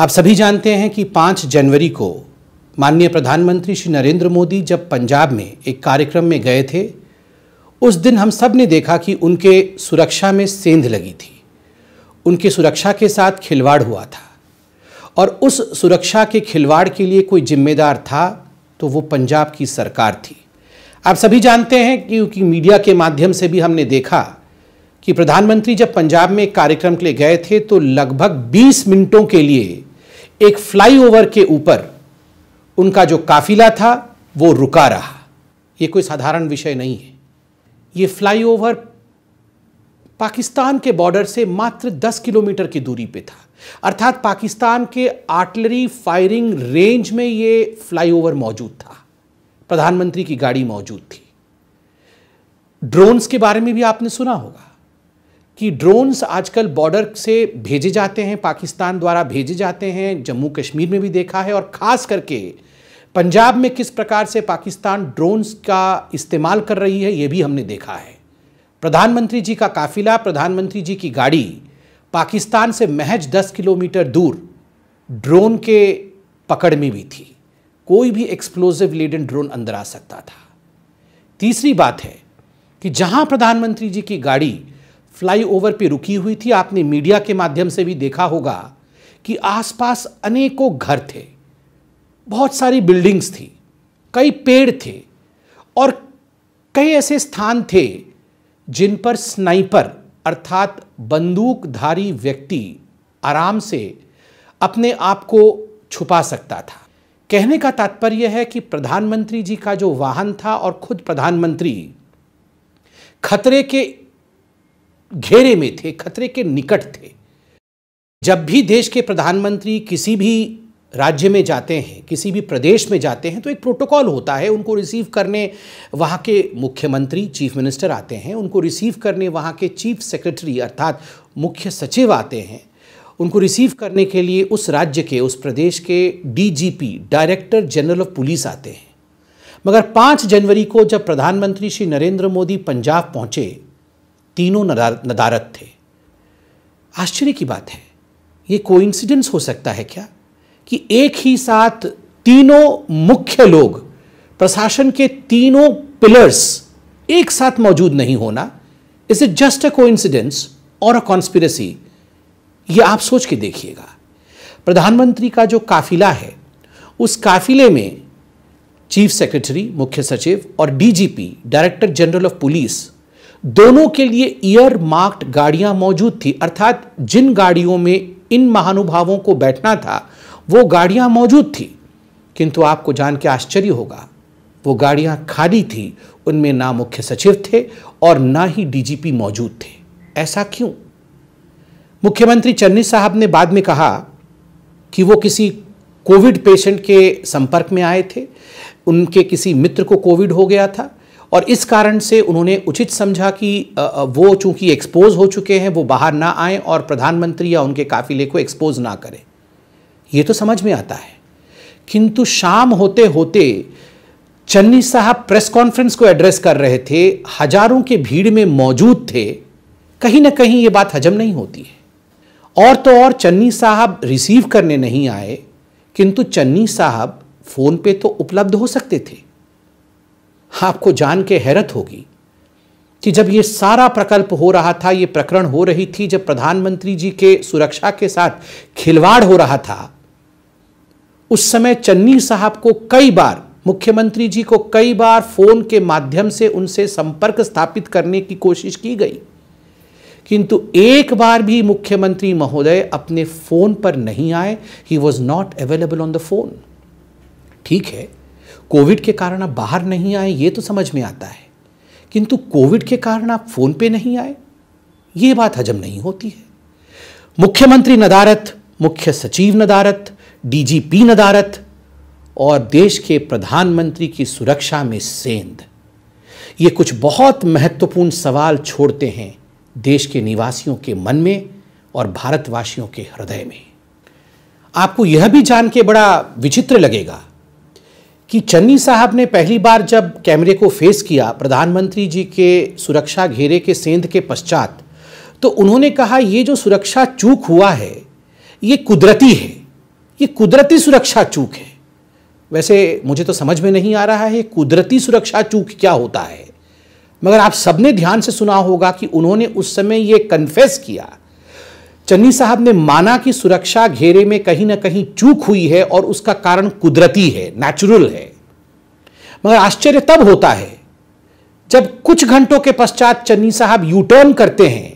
आप सभी जानते हैं कि 5 जनवरी को माननीय प्रधानमंत्री श्री नरेंद्र मोदी जब पंजाब में एक कार्यक्रम में गए थे उस दिन हम सब ने देखा कि उनके सुरक्षा में सेंध लगी थी उनके सुरक्षा के साथ खिलवाड़ हुआ था और उस सुरक्षा के खिलवाड़ के लिए कोई जिम्मेदार था तो वो पंजाब की सरकार थी आप सभी जानते हैं क्योंकि मीडिया के माध्यम से भी हमने देखा कि प्रधानमंत्री जब पंजाब में एक कार्यक्रम के लिए गए थे तो लगभग 20 मिनटों के लिए एक फ्लाईओवर के ऊपर उनका जो काफिला था वो रुका रहा ये कोई साधारण विषय नहीं है ये फ्लाईओवर पाकिस्तान के बॉर्डर से मात्र 10 किलोमीटर की दूरी पे था अर्थात पाकिस्तान के आर्टलरी फायरिंग रेंज में ये फ्लाईओवर मौजूद था प्रधानमंत्री की गाड़ी मौजूद थी ड्रोन्स के बारे में भी आपने सुना होगा कि ड्रोन्स आजकल बॉर्डर से भेजे जाते हैं पाकिस्तान द्वारा भेजे जाते हैं जम्मू कश्मीर में भी देखा है और ख़ास करके पंजाब में किस प्रकार से पाकिस्तान ड्रोन्स का इस्तेमाल कर रही है ये भी हमने देखा है प्रधानमंत्री जी का काफिला प्रधानमंत्री जी की गाड़ी पाकिस्तान से महज 10 किलोमीटर दूर ड्रोन के पकड़ में भी थी कोई भी एक्सप्लोजिव लेडन ड्रोन अंदर आ सकता था तीसरी बात है कि जहां प्रधानमंत्री जी की गाड़ी फ्लाईओवर पे रुकी हुई थी आपने मीडिया के माध्यम से भी देखा होगा कि आसपास अनेकों घर थे बहुत सारी बिल्डिंग्स थी कई पेड़ थे और कई ऐसे स्थान थे जिन पर स्नाइपर अर्थात बंदूकधारी व्यक्ति आराम से अपने आप को छुपा सकता था कहने का तात्पर्य है कि प्रधानमंत्री जी का जो वाहन था और खुद प्रधानमंत्री खतरे के घेरे में थे खतरे के निकट थे जब भी देश के प्रधानमंत्री किसी भी राज्य में जाते हैं किसी भी प्रदेश में जाते हैं तो एक प्रोटोकॉल होता है उनको रिसीव करने वहाँ के मुख्यमंत्री चीफ मिनिस्टर आते हैं उनको रिसीव करने वहाँ के चीफ सेक्रेटरी अर्थात मुख्य सचिव आते हैं उनको रिसीव करने के लिए उस राज्य के उस प्रदेश के DGP director general of police आते हैं मगर पाँच जनवरी को जब प्रधानमंत्री श्री नरेंद्र मोदी पंजाब पहुँचे तीनों नदारत थे आश्चर्य की बात है ये कोइंसिडेंस हो सकता है क्या कि एक ही साथ तीनों मुख्य लोग प्रशासन के तीनों पिलर्स एक साथ मौजूद नहीं होना is it just a coincidence और अ कॉन्स्पिरसी ये आप सोच के देखिएगा प्रधानमंत्री का जो काफिला है उस काफिले में चीफ सेक्रेटरी मुख्य सचिव और DGP director general of police दोनों के लिए ईयर मार्क्ड गाड़ियां मौजूद थी अर्थात जिन गाड़ियों में इन महानुभावों को बैठना था वो गाड़ियां मौजूद थी किंतु आपको जान के आश्चर्य होगा वो गाड़ियां खाली थी उनमें ना मुख्य सचिव थे और ना ही डीजीपी मौजूद थे ऐसा क्यों मुख्यमंत्री चन्नी साहब ने बाद में कहा कि वो किसी कोविड पेशेंट के संपर्क में आए थे उनके किसी मित्र को कोविड हो गया था और इस कारण से उन्होंने उचित समझा कि वो चूंकि एक्सपोज हो चुके हैं वो बाहर ना आए और प्रधानमंत्री या उनके काफिले को एक्सपोज ना करें ये तो समझ में आता है किंतु शाम होते होते चन्नी साहब प्रेस कॉन्फ्रेंस को एड्रेस कर रहे थे हजारों के भीड़ में मौजूद थे कहीं ना कहीं ये बात हजम नहीं होती है और तो और चन्नी साहब रिसीव करने नहीं आए किंतु चन्नी साहब फोन पे तो उपलब्ध हो सकते थे आपको जान के हैरत होगी कि जब ये सारा प्रकल्प हो रहा था ये प्रकरण हो रही थी जब प्रधानमंत्री जी के सुरक्षा के साथ खिलवाड़ हो रहा था उस समय चन्नी साहब को कई बार मुख्यमंत्री जी को कई बार फोन के माध्यम से उनसे संपर्क स्थापित करने की कोशिश की गई किंतु एक बार भी मुख्यमंत्री महोदय अपने फोन पर नहीं आए he was not available on the phone ठीक है कोविड के कारण आप बाहर नहीं आए ये तो समझ में आता है किंतु कोविड के कारण आप फ़ोन पे नहीं आए ये बात हजम नहीं होती है मुख्यमंत्री नदारत मुख्य सचिव नदारत डीजीपी नदारत और देश के प्रधानमंत्री की सुरक्षा में सेंध ये कुछ बहुत महत्वपूर्ण सवाल छोड़ते हैं देश के निवासियों के मन में और भारतवासियों के हृदय में आपको यह भी जान के बड़ा विचित्र लगेगा कि चन्नी साहब ने पहली बार जब कैमरे को फेस किया प्रधानमंत्री जी के सुरक्षा घेरे के सेंध के पश्चात तो उन्होंने कहा ये जो सुरक्षा चूक हुआ है ये कुदरती है ये कुदरती सुरक्षा चूक है वैसे मुझे तो समझ में नहीं आ रहा है कुदरती सुरक्षा चूक क्या होता है मगर आप सबने ध्यान से सुना होगा कि उन्होंने उस समय ये कन्फेस किया चन्नी साहब ने माना कि सुरक्षा घेरे में कहीं ना कहीं चूक हुई है और उसका कारण कुदरती है नेचुरल है मगर आश्चर्य तब होता है जब कुछ घंटों के पश्चात चन्नी साहब यू टर्न करते हैं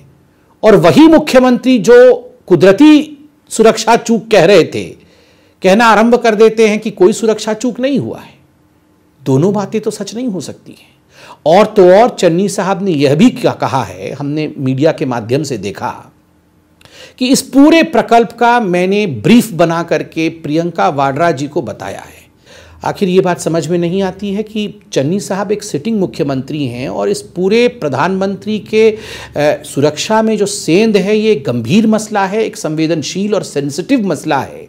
और वही मुख्यमंत्री जो कुदरती सुरक्षा चूक कह रहे थे कहना आरंभ कर देते हैं कि कोई सुरक्षा चूक नहीं हुआ है दोनों बातें तो सच नहीं हो सकती हैं और तो और चन्नी साहब ने यह भी क्या कहा है हमने मीडिया के माध्यम से देखा कि इस पूरे प्रकल्प का मैंने ब्रीफ बना करके प्रियंका वाड्रा जी को बताया है आखिर ये बात समझ में नहीं आती है कि चन्नी साहब एक सिटिंग मुख्यमंत्री हैं और इस पूरे प्रधानमंत्री के सुरक्षा में जो सेंध है ये गंभीर मसला है एक संवेदनशील और सेंसिटिव मसला है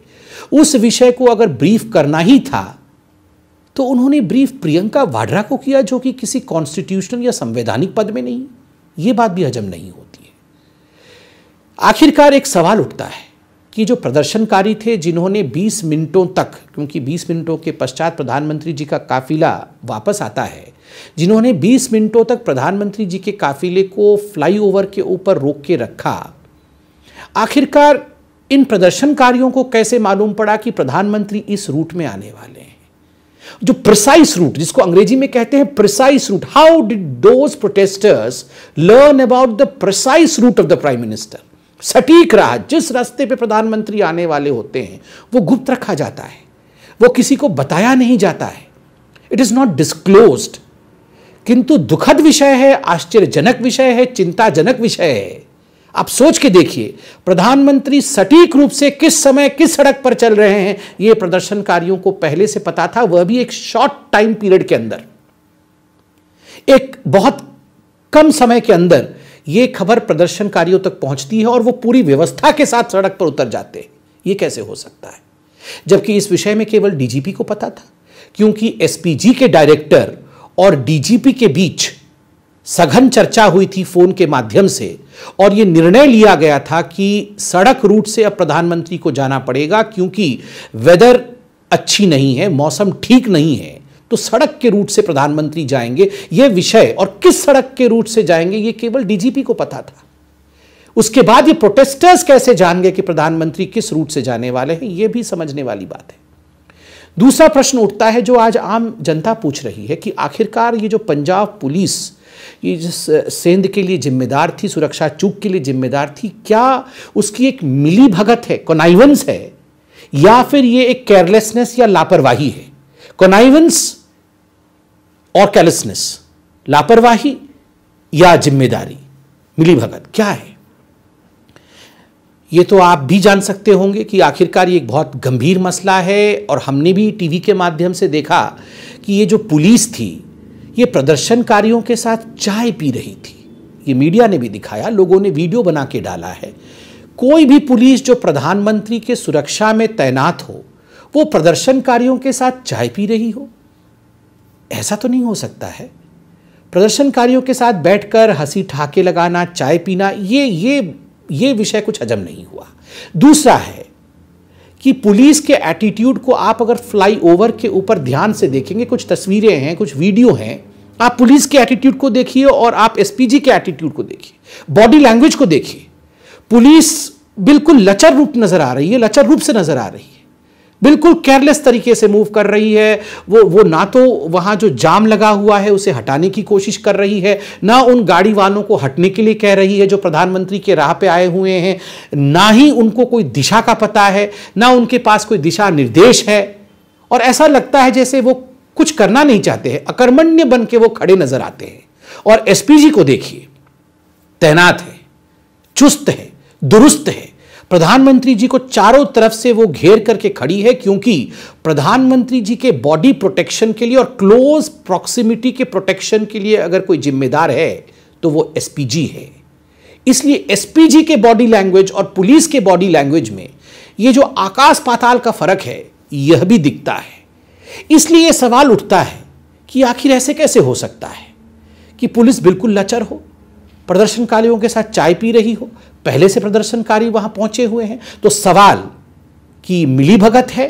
उस विषय को अगर ब्रीफ करना ही था तो उन्होंने ब्रीफ प्रियंका वाड्रा को किया जो कि किसी कॉन्स्टिट्यूशनल या संवैधानिक पद में नहीं ये बात भी हजम नहीं होती आखिरकार एक सवाल उठता है कि जो प्रदर्शनकारी थे जिन्होंने 20 मिनटों तक क्योंकि 20 मिनटों के पश्चात प्रधानमंत्री जी का काफिला वापस आता है जिन्होंने 20 मिनटों तक प्रधानमंत्री जी के काफिले को फ्लाईओवर के ऊपर रोक के रखा आखिरकार इन प्रदर्शनकारियों को कैसे मालूम पड़ा कि प्रधानमंत्री इस रूट में आने वाले हैं जो प्रिसाइस रूट जिसको अंग्रेजी में कहते हैं precise route how did those protesters learn about the precise route of the prime minister सटीक राह जिस रास्ते पे प्रधानमंत्री आने वाले होते हैं वो गुप्त रखा जाता है वो किसी को बताया नहीं जाता है इट इज़ नॉट डिस्कलोज किंतु दुखद विषय है आश्चर्यजनक विषय है चिंताजनक विषय है आप सोच के देखिए प्रधानमंत्री सटीक रूप से किस समय किस सड़क पर चल रहे हैं यह प्रदर्शनकारियों को पहले से पता था वह भी एक शॉर्ट टाइम पीरियड के अंदर एक बहुत कम समय के अंदर ये खबर प्रदर्शनकारियों तक पहुंचती है और वो पूरी व्यवस्था के साथ सड़क पर उतर जाते हैं ये कैसे हो सकता है जबकि इस विषय में केवल डीजीपी को पता था क्योंकि एसपीजी के डायरेक्टर और डीजीपी के बीच सघन चर्चा हुई थी फोन के माध्यम से और यह निर्णय लिया गया था कि सड़क रूट से अब प्रधानमंत्री को जाना पड़ेगा क्योंकि वेदर अच्छी नहीं है मौसम ठीक नहीं है तो सड़क के रूट से प्रधानमंत्री जाएंगे यह विषय और किस सड़क के रूट से जाएंगे यह केवल डीजीपी को पता था उसके बाद ये प्रोटेस्टर्स कैसे जान गए कि प्रधानमंत्री किस रूट से जाने वाले हैं यह भी समझने वाली बात है दूसरा प्रश्न उठता है जो आज आम जनता पूछ रही है कि आखिरकार ये जो पंजाब पुलिस ये जिस सेंध के लिए जिम्मेदार थी सुरक्षा चूक के लिए जिम्मेदार थी क्या उसकी एक मिली भगत है कोनाइवंस है या फिर ये एक केयरलेसनेस या लापरवाही है कोनाइवंस और कैलसनेस लापरवाही या जिम्मेदारी मिली भगत क्या है ये तो आप भी जान सकते होंगे कि आखिरकार ये एक बहुत गंभीर मसला है और हमने भी टीवी के माध्यम से देखा कि ये जो पुलिस थी ये प्रदर्शनकारियों के साथ चाय पी रही थी ये मीडिया ने भी दिखाया लोगों ने वीडियो बना के डाला है कोई भी पुलिस जो प्रधानमंत्री के सुरक्षा में तैनात हो वो प्रदर्शनकारियों के साथ चाय पी रही हो ऐसा तो नहीं हो सकता है प्रदर्शनकारियों के साथ बैठकर हंसी ठाके लगाना चाय पीना ये ये ये विषय कुछ हजम नहीं हुआ दूसरा है कि पुलिस के एटीट्यूड को आप अगर फ्लाई ओवर के ऊपर ध्यान से देखेंगे कुछ तस्वीरें हैं कुछ वीडियो हैं आप पुलिस के एटीट्यूड को देखिए और आप एसपीजी के एटीट्यूड को देखिए बॉडी लैंग्वेज को देखिए पुलिस बिल्कुल लचर रूप नजर आ रही है लचर रूप से नजर आ रही है बिल्कुल केयरलेस तरीके से मूव कर रही है वो वो ना तो वहां जो जाम लगा हुआ है उसे हटाने की कोशिश कर रही है ना उन गाड़ी वालों को हटने के लिए कह रही है जो प्रधानमंत्री के राह पे आए हुए हैं ना ही उनको कोई दिशा का पता है ना उनके पास कोई दिशा निर्देश है और ऐसा लगता है जैसे वो कुछ करना नहीं चाहते हैं अकर्मण्य बन के वो खड़े नजर आते हैं और एसपीजी को देखिए तैनात है चुस्त है दुरुस्त है प्रधानमंत्री जी को चारों तरफ से वो घेर करके खड़ी है क्योंकि प्रधानमंत्री जी के बॉडी प्रोटेक्शन के लिए और क्लोज प्रॉक्सिमिटी के प्रोटेक्शन के लिए अगर कोई जिम्मेदार है तो वो एसपीजी है इसलिए एसपीजी के बॉडी लैंग्वेज और पुलिस के बॉडी लैंग्वेज में ये जो आकाश पाताल का फर्क है यह भी दिखता है इसलिए यह सवाल उठता है कि आखिर ऐसे कैसे हो सकता है कि पुलिस बिल्कुल लचर हो प्रदर्शनकारियों के साथ चाय पी रही हो पहले से प्रदर्शनकारी वहां पहुंचे हुए हैं तो सवाल कि मिलीभगत है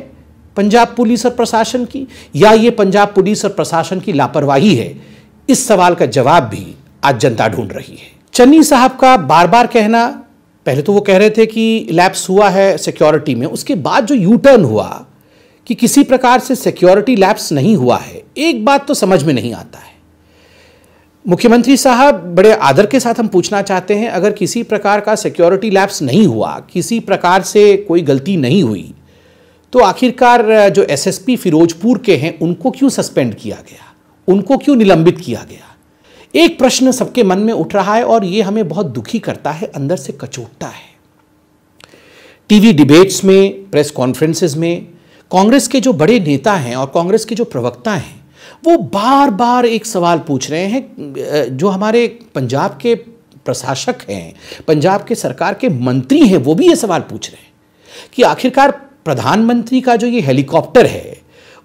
पंजाब पुलिस और प्रशासन की या ये पंजाब पुलिस और प्रशासन की लापरवाही है इस सवाल का जवाब भी आज जनता ढूंढ रही है चन्नी साहब का बार बार कहना पहले तो वो कह रहे थे कि लैप्स हुआ है सिक्योरिटी में उसके बाद जो यू टर्न हुआ कि किसी प्रकार से सिक्योरिटी लैप्स नहीं हुआ है एक बात तो समझ में नहीं आता है मुख्यमंत्री साहब बड़े आदर के साथ हम पूछना चाहते हैं अगर किसी प्रकार का सिक्योरिटी लैप्स नहीं हुआ किसी प्रकार से कोई गलती नहीं हुई तो आखिरकार जो एसएसपी फिरोजपुर के हैं उनको क्यों सस्पेंड किया गया उनको क्यों निलंबित किया गया एक प्रश्न सबके मन में उठ रहा है और ये हमें बहुत दुखी करता है अंदर से कचोटता है टीवी डिबेट्स में प्रेस कॉन्फ्रेंसेस में कांग्रेस के जो बड़े नेता हैं और कांग्रेस के जो प्रवक्ता हैं वो बार बार एक सवाल पूछ रहे हैं जो हमारे पंजाब के प्रशासक हैं पंजाब के सरकार के मंत्री हैं वो भी ये सवाल पूछ रहे हैं कि आखिरकार प्रधानमंत्री का जो ये हेलीकॉप्टर है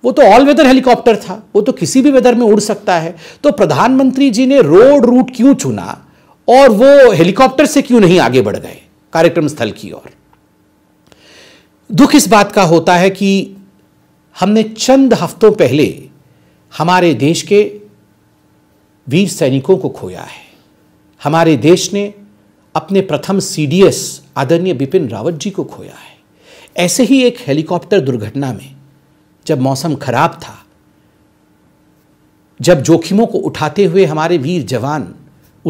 वो तो ऑल वेदर हेलीकॉप्टर था वो तो किसी भी वेदर में उड़ सकता है तो प्रधानमंत्री जी ने रोड रूट क्यों चुना और वो हेलीकॉप्टर से क्यों नहीं आगे बढ़ गए कार्यक्रम स्थल की ओर दुख इस बात का होता है कि हमने चंद हफ्तों पहले हमारे देश के वीर सैनिकों को खोया है हमारे देश ने अपने प्रथम सीडीएस आदरणीय बिपिन रावत जी को खोया है ऐसे ही एक हेलीकॉप्टर दुर्घटना में जब मौसम खराब था जब जोखिमों को उठाते हुए हमारे वीर जवान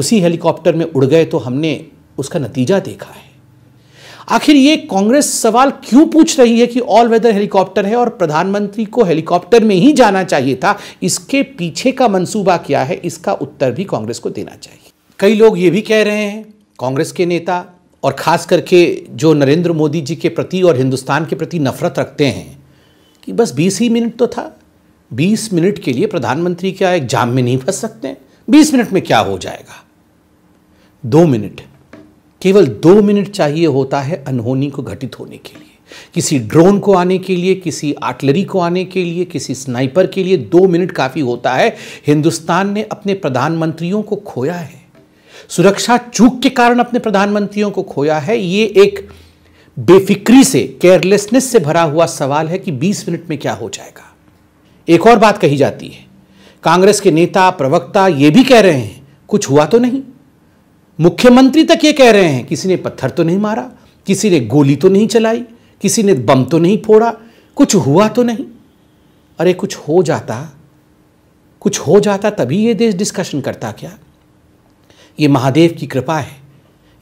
उसी हेलीकॉप्टर में उड़ गए तो हमने उसका नतीजा देखा है आखिर ये कांग्रेस सवाल क्यों पूछ रही है कि ऑल वेदर हेलीकॉप्टर है और प्रधानमंत्री को हेलीकॉप्टर में ही जाना चाहिए था इसके पीछे का मंसूबा क्या है इसका उत्तर भी कांग्रेस को देना चाहिए कई लोग ये भी कह रहे हैं कांग्रेस के नेता और ख़ास करके जो नरेंद्र मोदी जी के प्रति और हिंदुस्तान के प्रति नफरत रखते हैं कि बस बीस ही मिनट तो था बीस मिनट के लिए प्रधानमंत्री क्या एक जाम में नहीं फंस सकते बीस मिनट में क्या हो जाएगा दो मिनट केवल दो मिनट चाहिए होता है अनहोनी को घटित होने के लिए किसी ड्रोन को आने के लिए किसी आर्टलरी को आने के लिए किसी स्नाइपर के लिए दो मिनट काफ़ी होता है हिंदुस्तान ने अपने प्रधानमंत्रियों को खोया है सुरक्षा चूक के कारण अपने प्रधानमंत्रियों को खोया है ये एक बेफिक्री से केयरलेसनेस से भरा हुआ सवाल है कि 20 मिनट में क्या हो जाएगा एक और बात कही जाती है कांग्रेस के नेता प्रवक्ता ये भी कह रहे हैं कुछ हुआ तो नहीं मुख्यमंत्री तक ये कह रहे हैं किसी ने पत्थर तो नहीं मारा किसी ने गोली तो नहीं चलाई किसी ने बम तो नहीं फोड़ा कुछ हुआ तो नहीं अरे कुछ हो जाता कुछ हो जाता तभी ये देश डिस्कशन करता क्या ये महादेव की कृपा है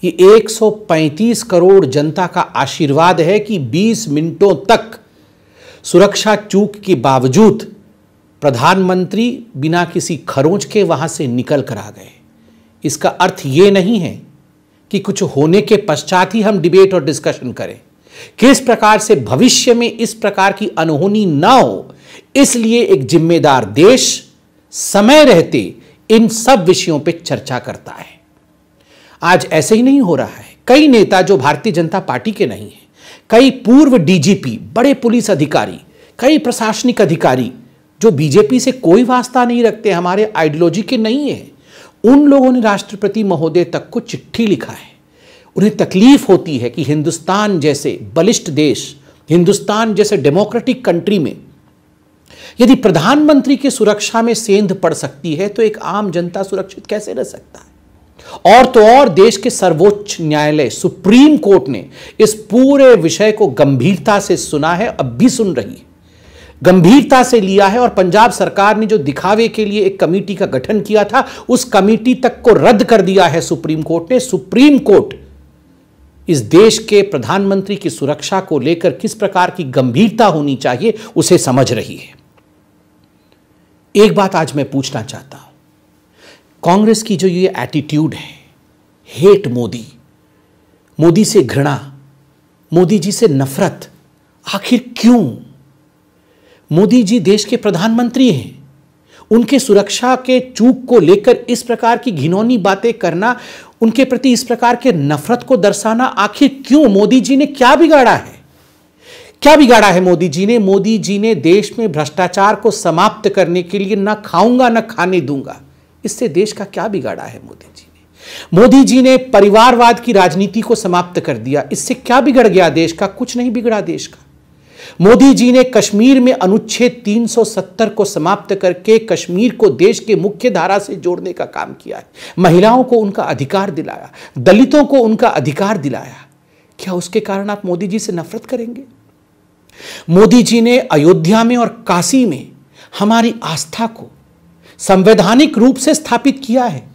ये 135 करोड़ जनता का आशीर्वाद है कि 20 मिनटों तक सुरक्षा चूक के बावजूद प्रधानमंत्री बिना किसी खरोंच के वहां से निकल कर आ गए इसका अर्थ ये नहीं है कि कुछ होने के पश्चात ही हम डिबेट और डिस्कशन करें किस प्रकार से भविष्य में इस प्रकार की अनहोनी ना हो इसलिए एक जिम्मेदार देश समय रहते इन सब विषयों पर चर्चा करता है आज ऐसे ही नहीं हो रहा है कई नेता जो भारतीय जनता पार्टी के नहीं हैं कई पूर्व डीजीपी बड़े पुलिस अधिकारी कई प्रशासनिक अधिकारी जो बीजेपी से कोई वास्ता नहीं रखते हमारे आइडियोलॉजी के नहीं है उन लोगों ने राष्ट्रपति महोदय तक को चिट्ठी लिखा है उन्हें तकलीफ होती है कि हिंदुस्तान जैसे बलिष्ठ देश हिंदुस्तान जैसे डेमोक्रेटिक कंट्री में यदि प्रधानमंत्री की सुरक्षा में सेंध पड़ सकती है तो एक आम जनता सुरक्षित कैसे रह सकता है और तो और देश के सर्वोच्च न्यायालय सुप्रीम कोर्ट ने इस पूरे विषय को गंभीरता से सुना है अब भी सुन रही है गंभीरता से लिया है और पंजाब सरकार ने जो दिखावे के लिए एक कमेटी का गठन किया था उस कमेटी तक को रद्द कर दिया है सुप्रीम कोर्ट ने सुप्रीम कोर्ट इस देश के प्रधानमंत्री की सुरक्षा को लेकर किस प्रकार की गंभीरता होनी चाहिए उसे समझ रही है एक बात आज मैं पूछना चाहता हूं कांग्रेस की जो ये एटीट्यूड है हेट मोदी मोदी से घृणा मोदी जी से नफरत आखिर क्यों मोदी जी देश के प्रधानमंत्री हैं उनके सुरक्षा के चूक को लेकर इस प्रकार की घिनौनी बातें करना उनके प्रति इस प्रकार के नफरत को दर्शाना आखिर क्यों मोदी जी ने क्या बिगाड़ा है क्या बिगाड़ा है मोदी जी ने मोदी जी ने देश में भ्रष्टाचार को समाप्त करने के लिए ना खाऊंगा ना खाने दूंगा इससे देश का क्या बिगाड़ा है मोदी जी ने मोदी जी ने परिवारवाद की राजनीति को समाप्त कर दिया इससे क्या बिगड़ गया देश का कुछ नहीं बिगड़ा देश का मोदी जी ने कश्मीर में अनुच्छेद 370 को समाप्त करके कश्मीर को देश के मुख्य धारा से जोड़ने का काम किया है महिलाओं को उनका अधिकार दिलाया दलितों को उनका अधिकार दिलाया क्या उसके कारण आप मोदी जी से नफरत करेंगे मोदी जी ने अयोध्या में और काशी में हमारी आस्था को संवैधानिक रूप से स्थापित किया है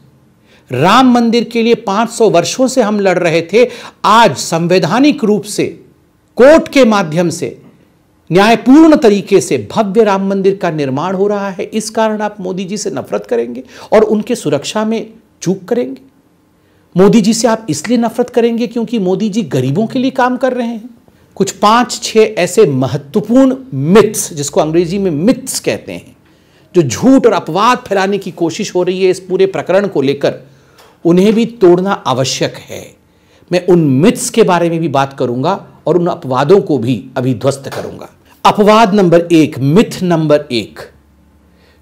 राम मंदिर के लिए 500 वर्षों से हम लड़ रहे थे आज संवैधानिक रूप से कोर्ट के माध्यम से न्यायपूर्ण तरीके से भव्य राम मंदिर का निर्माण हो रहा है इस कारण आप मोदी जी से नफरत करेंगे और उनके सुरक्षा में चूक करेंगे मोदी जी से आप इसलिए नफरत करेंगे क्योंकि मोदी जी गरीबों के लिए काम कर रहे हैं कुछ पांच छह ऐसे महत्वपूर्ण मिथ्स जिसको अंग्रेजी में मिथ्स कहते हैं जो झूठ और अपवाद फैलाने की कोशिश हो रही है इस पूरे प्रकरण को लेकर उन्हें भी तोड़ना आवश्यक है मैं उन मिथ्स के बारे में भी बात करूंगा और उन अपवादों को भी अभी ध्वस्त करूंगा अपवाद नंबर एक मिथ नंबर एक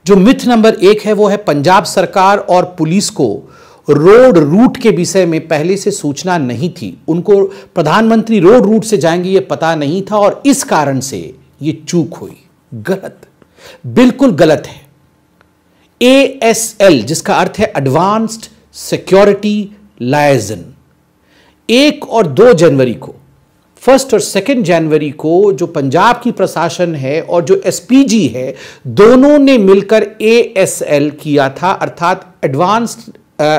जो मिथ नंबर एक है वो है पंजाब सरकार और पुलिस को रोड रूट के विषय में पहले से सूचना नहीं थी उनको प्रधानमंत्री रोड रूट से जाएंगे ये पता नहीं था और इस कारण से ये चूक हुई गलत बिल्कुल गलत है ए एस एल जिसका अर्थ है एडवांस्ड सिक्योरिटी लाइजन एक और दो जनवरी को फर्स्ट और सेकेंड जनवरी को जो पंजाब की प्रशासन है और जो एसपीजी है दोनों ने मिलकर एएसएल किया था अर्थात एडवांस्ड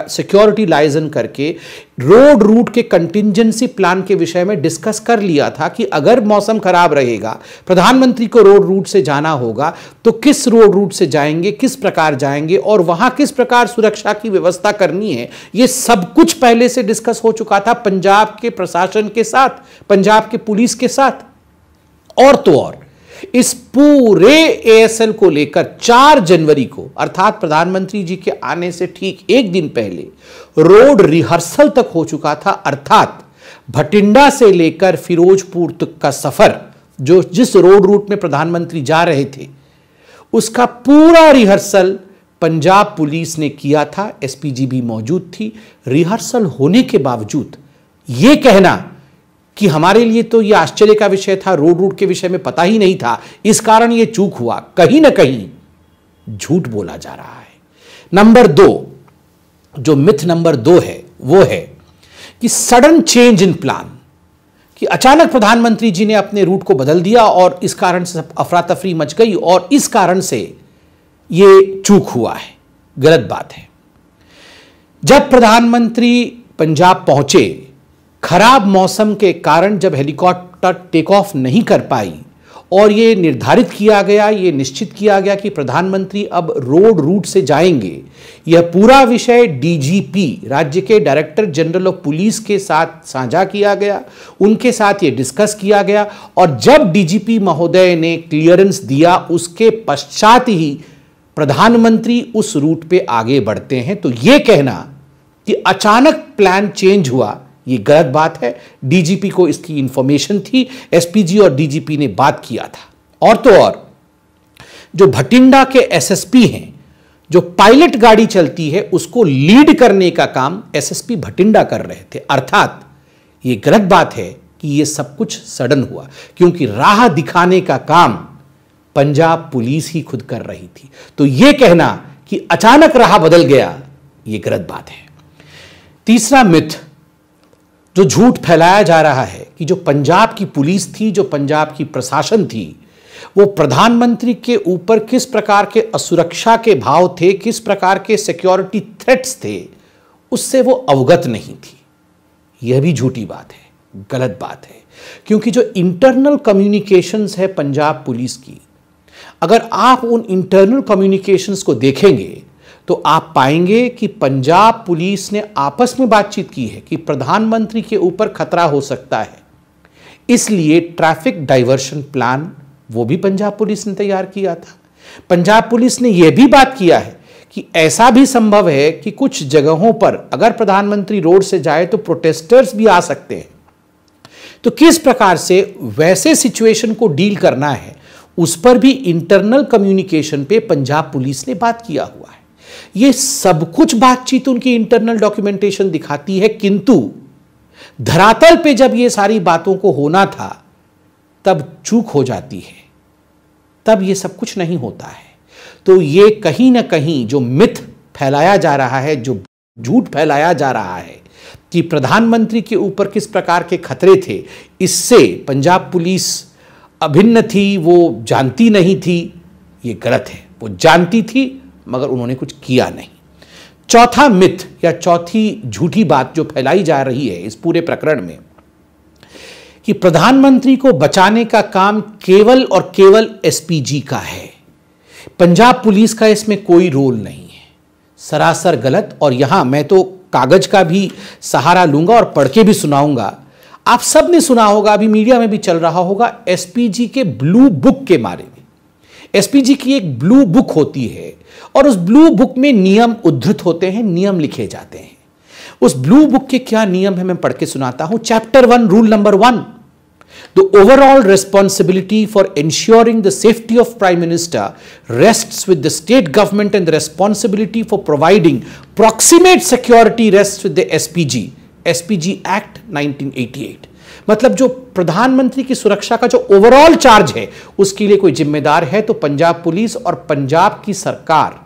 सिक्योरिटी लाइजन करके रोड रूट के कंटिजेंसी प्लान के विषय में डिस्कस कर लिया था कि अगर मौसम खराब रहेगा प्रधानमंत्री को रोड रूट से जाना होगा तो किस रोड रूट से जाएंगे किस प्रकार जाएंगे और वहां किस प्रकार सुरक्षा की व्यवस्था करनी है ये सब कुछ पहले से डिस्कस हो चुका था पंजाब के प्रशासन के साथ पंजाब के पुलिस के साथ और तो और इस पूरे एएसएल को लेकर 4 जनवरी को अर्थात प्रधानमंत्री जी के आने से ठीक एक दिन पहले रोड रिहर्सल तक हो चुका था अर्थात भटिंडा से लेकर फिरोजपुर तक का सफर जो जिस रोड रूट में प्रधानमंत्री जा रहे थे उसका पूरा रिहर्सल पंजाब पुलिस ने किया था एसपीजी भी मौजूद थी रिहर्सल होने के बावजूद यह कहना कि हमारे लिए तो यह आश्चर्य का विषय था रोड रूट के विषय में पता ही नहीं था इस कारण यह चूक हुआ कहीं ना कहीं झूठ बोला जा रहा है नंबर दो जो मिथ नंबर दो है वो है कि सडन चेंज इन प्लान कि अचानक प्रधानमंत्री जी ने अपने रूट को बदल दिया और इस कारण से अफरा तफरी मच गई और इस कारण से यह चूक हुआ है गलत बात है जब प्रधानमंत्री पंजाब पहुंचे खराब मौसम के कारण जब हेलीकॉप्टर टेक ऑफ नहीं कर पाई और ये निर्धारित किया गया ये निश्चित किया गया कि प्रधानमंत्री अब रोड रूट से जाएंगे यह पूरा विषय डीजीपी राज्य के डायरेक्टर जनरल ऑफ पुलिस के साथ साझा किया गया उनके साथ ये डिस्कस किया गया और जब डीजीपी महोदय ने क्लियरेंस दिया उसके पश्चात ही प्रधानमंत्री उस रूट पे आगे बढ़ते हैं तो ये कहना कि अचानक प्लान चेंज हुआ ये गलत बात है डीजीपी को इसकी इंफॉर्मेशन थी एसपीजी और डीजीपी ने बात किया था और तो और जो भटिंडा के एसएसपी हैं जो पायलट गाड़ी चलती है उसको लीड करने का काम एसएसपी भटिंडा कर रहे थे अर्थात ये गलत बात है कि ये सब कुछ सडन हुआ क्योंकि राह दिखाने का काम पंजाब पुलिस ही खुद कर रही थी तो यह कहना कि अचानक राह बदल गया यह गलत बात है तीसरा मिथ जो झूठ फैलाया जा रहा है कि जो पंजाब की पुलिस थी जो पंजाब की प्रशासन थी वो प्रधानमंत्री के ऊपर किस प्रकार के असुरक्षा के भाव थे किस प्रकार के सिक्योरिटी थ्रेट्स थे उससे वो अवगत नहीं थी यह भी झूठी बात है गलत बात है क्योंकि जो इंटरनल कम्युनिकेशंस है पंजाब पुलिस की अगर आप उन इंटरनल कम्युनिकेशंस को देखेंगे तो आप पाएंगे कि पंजाब पुलिस ने आपस में बातचीत की है कि प्रधानमंत्री के ऊपर खतरा हो सकता है इसलिए ट्रैफिक डाइवर्शन प्लान वो भी पंजाब पुलिस ने तैयार किया था पंजाब पुलिस ने यह भी बात किया है कि ऐसा भी संभव है कि कुछ जगहों पर अगर प्रधानमंत्री रोड से जाए तो प्रोटेस्टर्स भी आ सकते हैं तो किस प्रकार से वैसे सिचुएशन को डील करना है उस पर भी इंटरनल कम्युनिकेशन पे पंजाब पुलिस ने बात किया हुआ है ये सब कुछ बातचीत उनकी इंटरनल डॉक्यूमेंटेशन दिखाती है किंतु धरातल पे जब ये सारी बातों को होना था तब चूक हो जाती है तब ये सब कुछ नहीं होता है तो ये कहीं ना कहीं जो मिथ फैलाया जा रहा है जो झूठ फैलाया जा रहा है कि प्रधानमंत्री के ऊपर किस प्रकार के खतरे थे इससे पंजाब पुलिस अभिन्न थी वो जानती नहीं थी ये गलत है वो जानती थी मगर उन्होंने कुछ किया नहीं चौथा मिथ या चौथी झूठी बात जो फैलाई जा रही है इस पूरे प्रकरण में कि प्रधानमंत्री को बचाने का काम केवल और केवल एसपीजी का है पंजाब पुलिस का इसमें कोई रोल नहीं है सरासर गलत और यहां मैं तो कागज का भी सहारा लूंगा और पढ़ के भी सुनाऊंगा आप सब ने सुना होगा अभी मीडिया में भी चल रहा होगा एसपीजी के ब्लू बुक के बारे एसपीजी की एक ब्लू बुक होती है और उस ब्लू बुक में नियम उद्धृत होते हैं नियम लिखे जाते हैं उस ब्लू बुक के क्या नियम है मैं पढ़ के सुनाता हूं chapter one rule number one the overall responsibility for ensuring the safety of prime minister rest with the state government and the responsibility for providing proximate security rest with the SPG SPG act 1988 मतलब जो प्रधानमंत्री की सुरक्षा का जो overall charge है उसके लिए कोई जिम्मेदार है तो पंजाब पुलिस और पंजाब की सरकार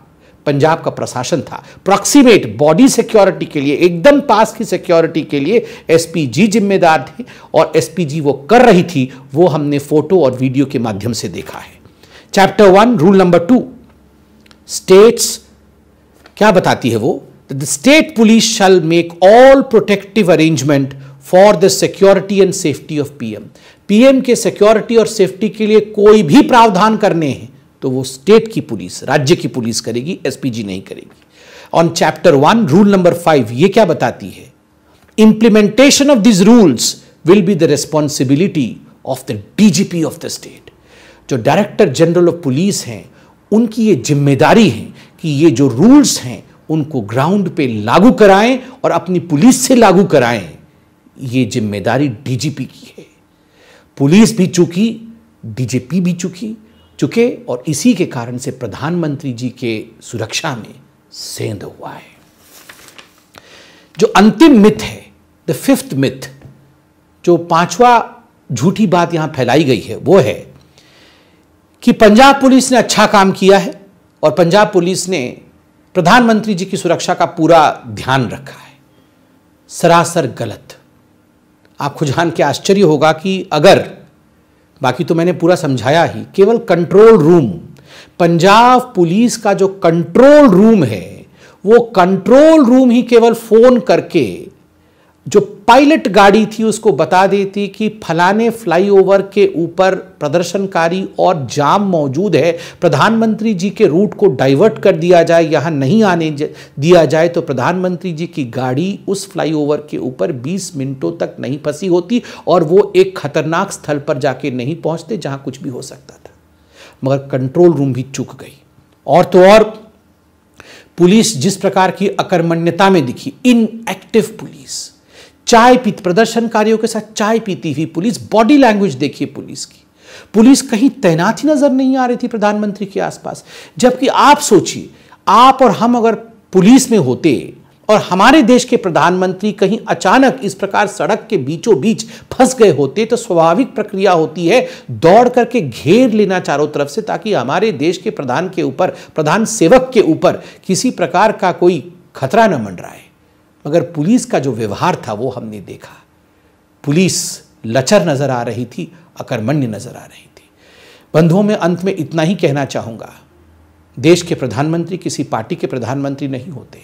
पंजाब का प्रशासन था प्रॉक्सीमेट बॉडी सिक्योरिटी के लिए एकदम पास की सिक्योरिटी के लिए एसपीजी जिम्मेदार थी और एसपीजी वो कर रही थी वो हमने फोटो और वीडियो के माध्यम से देखा है chapter one rule number two states क्या बताती है वो the state police shall make all protective arrangement for the security and safety of PM PM के सिक्योरिटी और सेफ्टी के लिए कोई भी प्रावधान करने हैं तो वो स्टेट की पुलिस राज्य की पुलिस करेगी एसपीजी नहीं करेगी on chapter one rule number five ये क्या बताती है implementation of this rules will be the responsibility of the DGP of the state जो डायरेक्टर जनरल ऑफ पुलिस हैं उनकी ये जिम्मेदारी है कि ये जो रूल्स हैं उनको ग्राउंड पे लागू कराएं और अपनी पुलिस से लागू कराएं ये जिम्मेदारी डीजीपी की है पुलिस भी चूकी डीजीपी भी चुकी चुके और इसी के कारण से प्रधानमंत्री जी के सुरक्षा में सेंध हुआ है जो अंतिम मिथ है द फिफ्थ मिथ जो पांचवा झूठी बात यहां फैलाई गई है वो है कि पंजाब पुलिस ने अच्छा काम किया है और पंजाब पुलिस ने प्रधानमंत्री जी की सुरक्षा का पूरा ध्यान रखा है सरासर गलत आपको जान के आश्चर्य होगा कि अगर बाकी तो मैंने पूरा समझाया ही केवल कंट्रोल रूम पंजाब पुलिस का जो कंट्रोल रूम है वो कंट्रोल रूम ही केवल फ़ोन करके जो पायलट गाड़ी थी उसको बता देती कि फलाने फ्लाईओवर के ऊपर प्रदर्शनकारी और जाम मौजूद है प्रधानमंत्री जी के रूट को डाइवर्ट कर दिया जाए यहाँ नहीं आने दिया जाए तो प्रधानमंत्री जी की गाड़ी उस फ्लाईओवर के ऊपर 20 मिनटों तक नहीं फंसी होती और वो एक खतरनाक स्थल पर जाके नहीं पहुँचते जहाँ कुछ भी हो सकता था मगर कंट्रोल रूम भी चुक गई और तो और पुलिस जिस प्रकार की अकर्मण्यता में दिखी इन एक्टिव पुलिस चाय पीती प्रदर्शनकारियों के साथ चाय पीती हुई पुलिस बॉडी लैंग्वेज देखिए पुलिस की पुलिस कहीं तैनात ही नजर नहीं आ रही थी प्रधानमंत्री के आसपास जबकि आप सोचिए आप और हम अगर पुलिस में होते और हमारे देश के प्रधानमंत्री कहीं अचानक इस प्रकार सड़क के बीचों बीच फंस गए होते तो स्वाभाविक प्रक्रिया होती है दौड़ करके घेर लेना चारों तरफ से ताकि हमारे देश के प्रधान के ऊपर प्रधान सेवक के ऊपर किसी प्रकार का कोई खतरा न मंडराए मगर पुलिस का जो व्यवहार था वो हमने देखा पुलिस लचर नज़र आ रही थी अकर्मण्य नज़र आ रही थी बंधुओं में अंत में इतना ही कहना चाहूंगा देश के प्रधानमंत्री किसी पार्टी के प्रधानमंत्री नहीं होते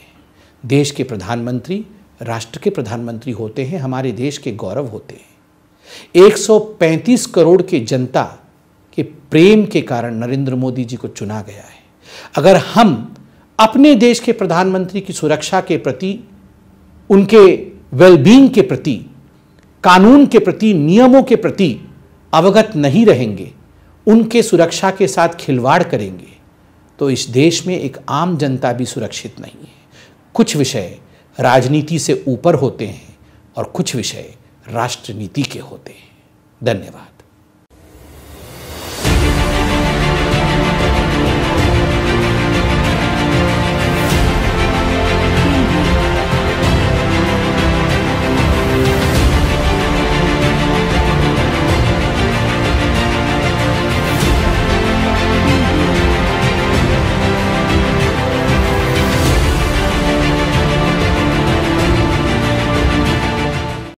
देश के प्रधानमंत्री राष्ट्र के प्रधानमंत्री होते हैं हमारे देश के गौरव होते हैं 135 करोड़ के जनता के प्रेम के कारण नरेंद्र मोदी जी को चुना गया है अगर हम अपने देश के प्रधानमंत्री की सुरक्षा के प्रति उनके वेलबींग के प्रति कानून के प्रति नियमों के प्रति अवगत नहीं रहेंगे उनके सुरक्षा के साथ खिलवाड़ करेंगे तो इस देश में एक आम जनता भी सुरक्षित नहीं है कुछ विषय राजनीति से ऊपर होते हैं और कुछ विषय राष्ट्र नीति के होते हैं धन्यवाद